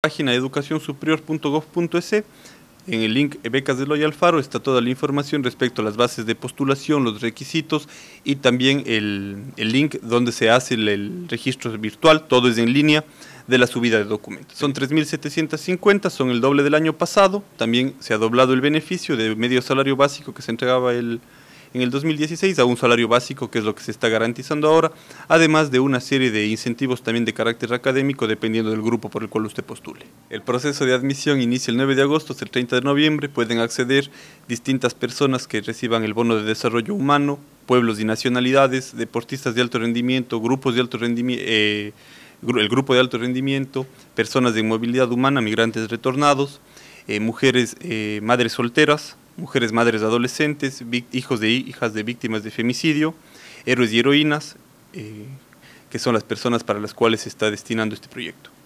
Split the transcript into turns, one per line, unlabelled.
página educacionsuperior.gov.es. En el link Becas de Loy Alfaro está toda la información respecto a las bases de postulación, los requisitos y también el, link donde se hace el, registro virtual, todo es en línea, de la subida de documentos. Son 3.750, son el doble del año pasado, también se ha doblado el beneficio de medio salario básico que se entregaba el en el 2016 a un salario básico, que es lo que se está garantizando ahora, además de una serie de incentivos también de carácter académico, dependiendo del grupo por el cual usted postule. El proceso de admisión inicia el 9 de agosto hasta el 30 de noviembre. Pueden acceder distintas personas que reciban el bono de desarrollo humano, pueblos y nacionalidades, deportistas de alto rendimiento, grupos de alto rendimiento. Eh, el grupo de alto rendimiento, personas de movilidad humana, migrantes retornados, eh, mujeres, eh, madres solteras, mujeres madres adolescentes, hijos de hijas de víctimas de femicidio, héroes y heroínas, eh, que son las personas para las cuales se está destinando este proyecto.